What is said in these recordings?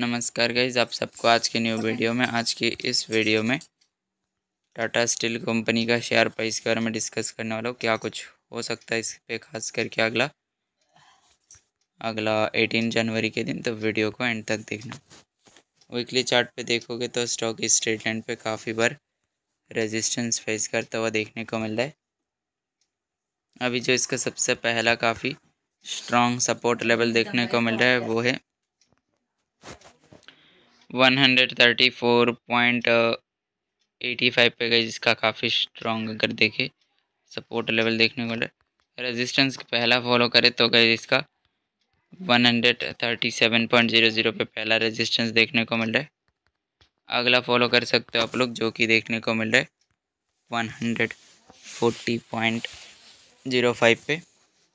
नमस्कार गाइज आप सबको आज के न्यू वीडियो में आज के इस वीडियो में टाटा स्टील कंपनी का शेयर प्राइस के बारे में डिस्कस करने वाला हूँ क्या कुछ हो सकता है इस पर खास करके अगला अगला 18 जनवरी के दिन तो वीडियो को एंड तक देखना वीकली चार्ट पे देखोगे तो स्टॉक इस स्ट्रेट लाइन पे काफ़ी बार रेजिस्टेंस फेस करता हुआ देखने को मिल रहा है अभी जो इसका सबसे पहला काफ़ी स्ट्रॉन्ग सपोर्ट लेवल देखने को मिल रहा है वो है 134.85 uh, पे गई जिसका काफ़ी स्ट्रॉन्ग अगर देखे सपोर्ट लेवल देखने को मिले रेजिस्टेंस पहला फॉलो करें तो गई इसका 137.00 पे पहला रेजिस्टेंस देखने को मिल रहा है अगला फॉलो कर सकते हो आप लोग जो कि देखने को मिल रहा है one hundred forty point zero five पे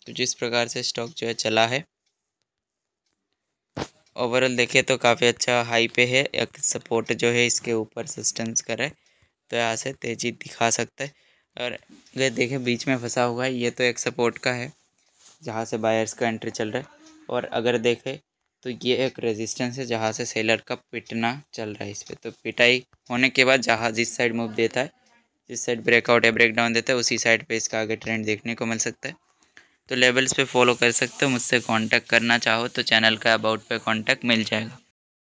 तो जिस प्रकार से स्टॉक जो है चला है ओवरऑल देखिए तो काफ़ी अच्छा हाई पे है एक सपोर्ट जो है इसके ऊपर सस्टेंस करे तो यहाँ से तेज़ी दिखा सकता है और ये देखें बीच में फंसा हुआ है ये तो एक सपोर्ट का है जहाँ से बायर्स का एंट्री चल रहा है और अगर देखें तो ये एक रेजिस्टेंस है जहाँ से सेलर का पिटना चल रहा है इस पर तो पिटाई होने के बाद जहाँ जिस साइड मूव देता है जिस साइड ब्रेकआउट या ब्रेकडाउन देता है उसी साइड पे इसका आगे ट्रेंड देखने को मिल सकता है तो लेवल्स पे फॉलो कर सकते हो मुझसे कांटेक्ट करना चाहो तो चैनल का अबाउट पे कांटेक्ट मिल जाएगा